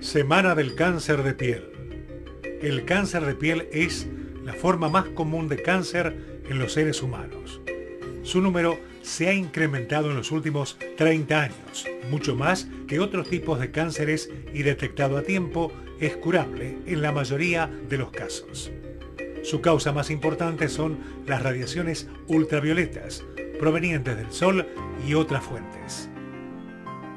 Semana del cáncer de piel. El cáncer de piel es la forma más común de cáncer en los seres humanos. Su número se ha incrementado en los últimos 30 años, mucho más que otros tipos de cánceres y detectado a tiempo es curable en la mayoría de los casos. Su causa más importante son las radiaciones ultravioletas provenientes del Sol y otras fuentes.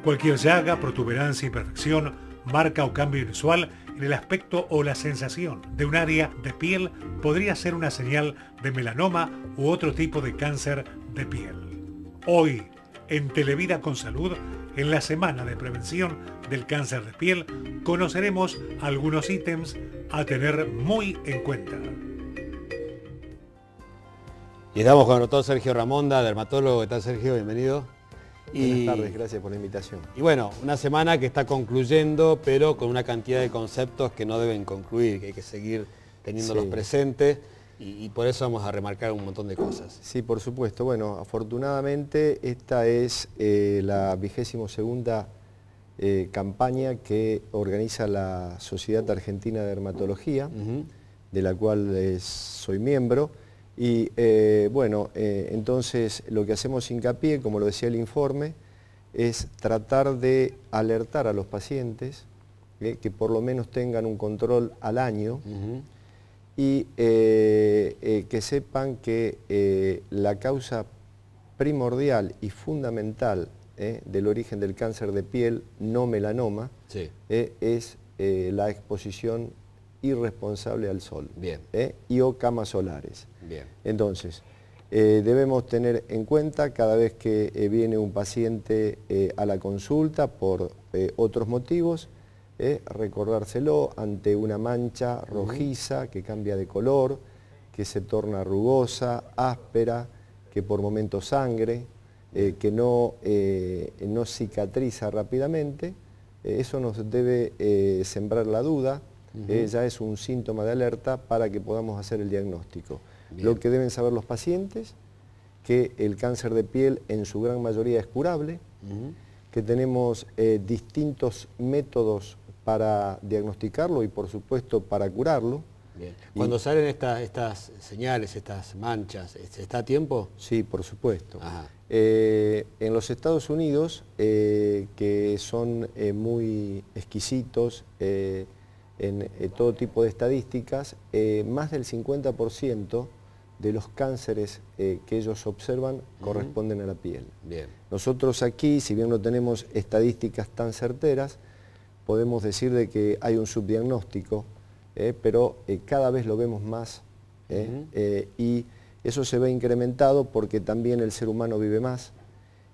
Cualquier llaga, protuberancia, imperfección, marca o cambio inusual en el aspecto o la sensación de un área de piel podría ser una señal de melanoma u otro tipo de cáncer de piel. Hoy, en Televida con Salud, en la Semana de Prevención del Cáncer de Piel, conoceremos algunos ítems a tener muy en cuenta. Y estamos con el doctor Sergio Ramonda, dermatólogo. ¿Qué tal, Sergio? Bienvenido. Buenas tardes, gracias por la invitación. Y bueno, una semana que está concluyendo, pero con una cantidad de conceptos que no deben concluir, que hay que seguir teniéndolos presentes y, por eso vamos a remarcar un montón de cosas. Sí, por supuesto. Bueno, afortunadamente esta es eh, la vigésimo segunda eh, campaña que organiza la Sociedad Argentina de Dermatología, de la cual eh, soy miembro y eh, bueno, eh, entonces lo que hacemos hincapié, como lo decía el informe, es tratar de alertar a los pacientes eh, que por lo menos tengan un control al año y que sepan que la causa primordial y fundamental del origen del cáncer de piel no melanoma es la exposición irresponsable al sol. ¿eh? Y o camas solares. Entonces, eh, debemos tener en cuenta cada vez que eh, viene un paciente a la consulta por otros motivos, recordárselo ante una mancha rojiza que cambia de color, que se torna rugosa, áspera, que por momentos sangre, que no, no cicatriza rápidamente, eso nos debe sembrar la duda, ya es un síntoma de alerta para que podamos hacer el diagnóstico. Lo que deben saber los pacientes, que el cáncer de piel en su gran mayoría es curable, que tenemos eh, distintos métodos para diagnosticarlo y por supuesto para curarlo. Cuando salen estas señales, estas manchas, ¿está a tiempo? Sí, por supuesto. Eh, en los Estados Unidos, eh, que son muy exquisitos, en eh, todo tipo de estadísticas, eh, más del 50% de los cánceres eh, que ellos observan corresponden a la piel. Bien. Nosotros aquí, si bien no tenemos estadísticas tan certeras, podemos decir de que hay un subdiagnóstico, pero cada vez lo vemos más y eso se ve incrementado porque también el ser humano vive más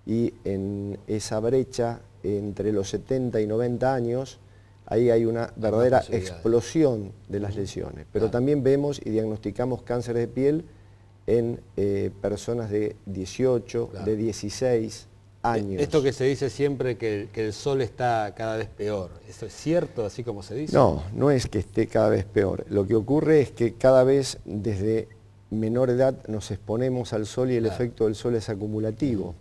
y en esa brecha entre los 70 y 90 años ahí hay una verdadera explosión de las lesiones. Pero también vemos y diagnosticamos cánceres de piel en eh, personas de 18, de 16 e, años. Esto que se dice siempre que, el sol está cada vez peor, ¿eso es cierto así como se dice? No, no es que esté cada vez peor. Lo que ocurre es que cada vez desde menor edad nos exponemos al sol y el efecto del sol es acumulativo.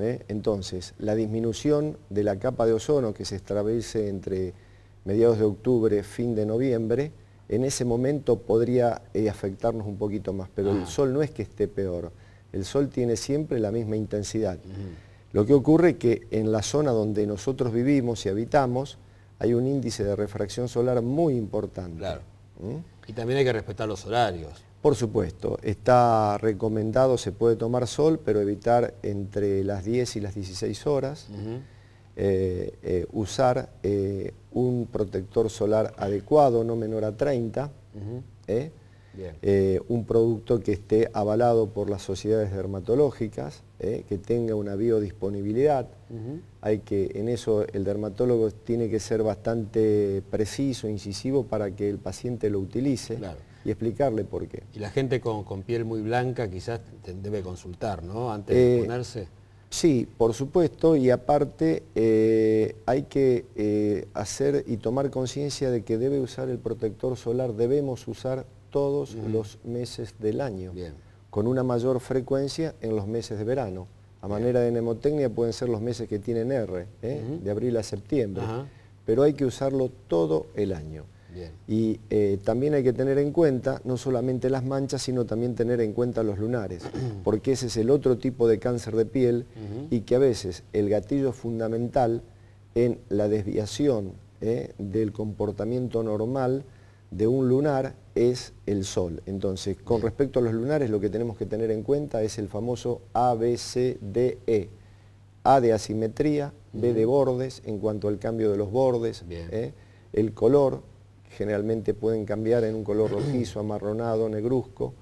¿eh? Entonces, la disminución de la capa de ozono que se establece entre mediados de octubre, fin de noviembre, en ese momento podría eh, afectarnos un poquito más, pero el ah. sol no es que esté peor, el sol tiene siempre la misma intensidad. Lo que ocurre es que en la zona donde nosotros vivimos y habitamos hay un índice de refracción solar muy importante. Claro. ¿Mm? Y también hay que respetar los horarios. Por supuesto, está recomendado, se puede tomar sol, pero evitar entre las 10 y las 16 horas. Eh, eh, usar eh, un protector solar adecuado, no menor a 30, un producto que esté avalado por las sociedades dermatológicas, que tenga una biodisponibilidad. Hay que, en eso el dermatólogo tiene que ser bastante preciso, incisivo, para que el paciente lo utilice. y explicarle por qué. Y la gente con, piel muy blanca quizás debe consultar, ¿no? Antes de ponerse. Sí, por supuesto, y aparte eh, hay que eh, hacer y tomar conciencia de que debe usar el protector solar, debemos usar todos los meses del año, con una mayor frecuencia en los meses de verano. A manera de nemotecnia pueden ser los meses que tienen R, ¿eh? de abril a septiembre, pero hay que usarlo todo el año. Y eh, también hay que tener en cuenta no solamente las manchas, sino también tener en cuenta los lunares, porque ese es el otro tipo de cáncer de piel y que a veces el gatillo fundamental en la desviación ¿eh? del comportamiento normal de un lunar es el sol. Entonces, con respecto a los lunares, lo que tenemos que tener en cuenta es el famoso ABCDE. A de asimetría, B de bordes, en cuanto al cambio de los bordes, ¿eh? el color, generalmente pueden cambiar en un color rojizo, amarronado, negruzco.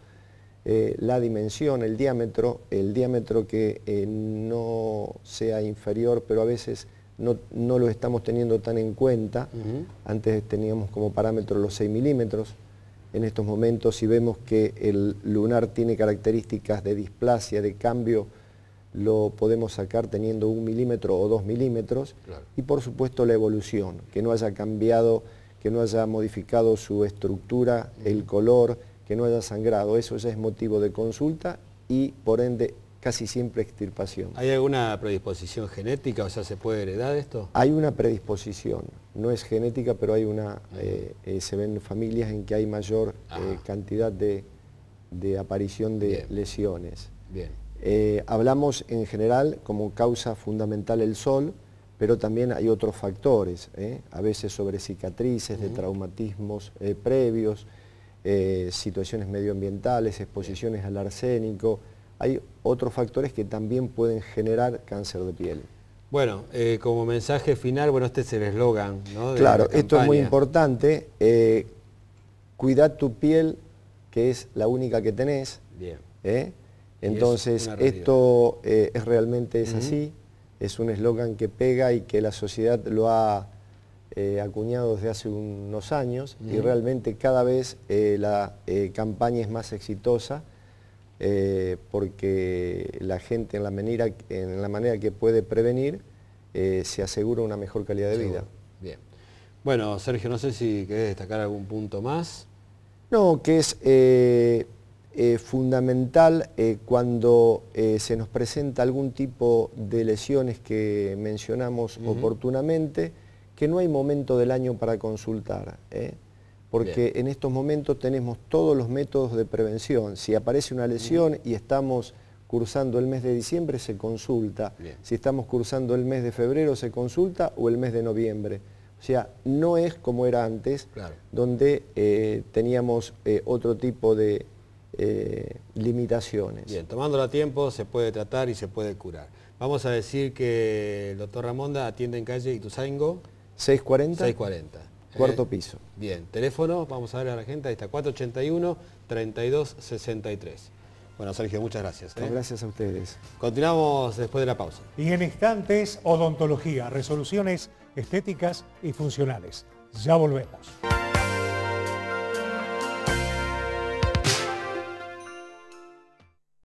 Eh, la dimensión, el diámetro, el diámetro que eh, no sea inferior, pero a veces no, lo estamos teniendo tan en cuenta. Antes teníamos como parámetro los 6 milímetros. En estos momentos, si vemos que el lunar tiene características de displasia, de cambio, lo podemos sacar teniendo un milímetro o dos milímetros. Y por supuesto la evolución, que no haya cambiado que no haya modificado su estructura, el color, que no haya sangrado. Eso ya es motivo de consulta y por ende casi siempre extirpación. ¿Hay alguna predisposición genética? O sea, ¿se puede heredar esto? Hay una predisposición, no es genética, pero hay una, eh, eh, se ven familias en que hay mayor eh, cantidad de, aparición de lesiones. Bien. hablamos en general como causa fundamental el sol, pero también hay otros factores, ¿eh? a veces sobre cicatrices, de traumatismos eh, previos, eh, situaciones medioambientales, exposiciones al arsénico, hay otros factores que también pueden generar cáncer de piel. Bueno, como mensaje final, bueno, este es el eslogan, ¿no? claro, esto es muy importante, cuida tu piel, que es la única que tenés. Bien. Entonces, esto es realmente es así es un eslogan que pega y que la sociedad lo ha eh, acuñado desde hace unos años y realmente cada vez eh, la eh, campaña es más exitosa porque la gente en la, manera, en la manera que puede prevenir se asegura una mejor calidad de vida. Bien. Bueno, Sergio, no sé si querés destacar algún punto más. No, que es eh, fundamental eh, cuando eh, se nos presenta algún tipo de lesiones que mencionamos oportunamente, que no hay momento del año para consultar, porque en estos momentos tenemos todos los métodos de prevención. Si aparece una lesión y estamos cursando el mes de diciembre, se consulta. Si estamos cursando el mes de febrero, se consulta, o el mes de noviembre. O sea, no es como era antes, donde teníamos otro tipo de eh, limitaciones. Bien, tomando a tiempo se puede tratar y se puede curar. Vamos a decir que el doctor Ramonda atiende en calle Ituzaingo. 640. 640. Cuarto eh, piso. Bien, teléfono, vamos a ver a la gente, ahí está, 481-3263. Bueno, Sergio, muchas gracias. ¿eh? Gracias a ustedes. Continuamos después de la pausa. Y en instantes, odontología, resoluciones estéticas y funcionales. Ya volvemos.